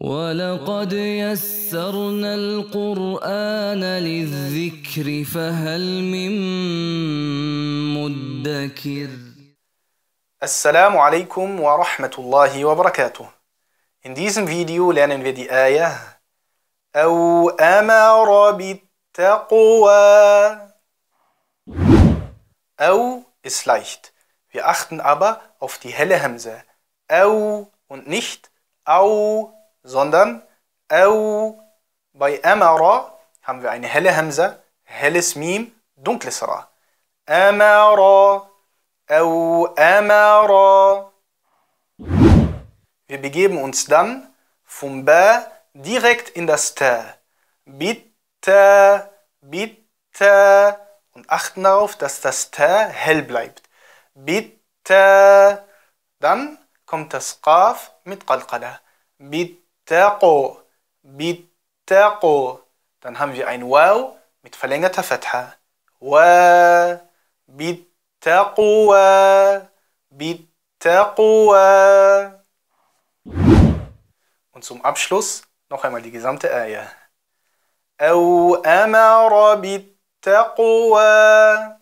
ولقد يسرنا القرآن للذكر فهل من مدكر السلام عليكم ورحمة الله وبركاته In diesem Video lernen wir die Ayah أو أمر بالتقوى أو ist leicht. Wir achten aber auf die helle Hemse أو und nicht أو sondern au. Bei amara haben wir eine helle Hamza, helles Mim, dunkles Ra. Amara, au amara. Wir begeben uns dann vom Ba direkt in das Ta. Bitte, bitte. Und achten darauf, dass das Ta hell bleibt. Bitte. Dann kommt das Qaf mit Qalqala. Bitte. Bittaqo, Bittaqo. Dann haben wir ein Wow mit verlängerter Fatha. Wa, Bittaqwa, Bittaqwa. Und zum Abschluss noch einmal die gesamte Ayah. أو أمر بالتقوى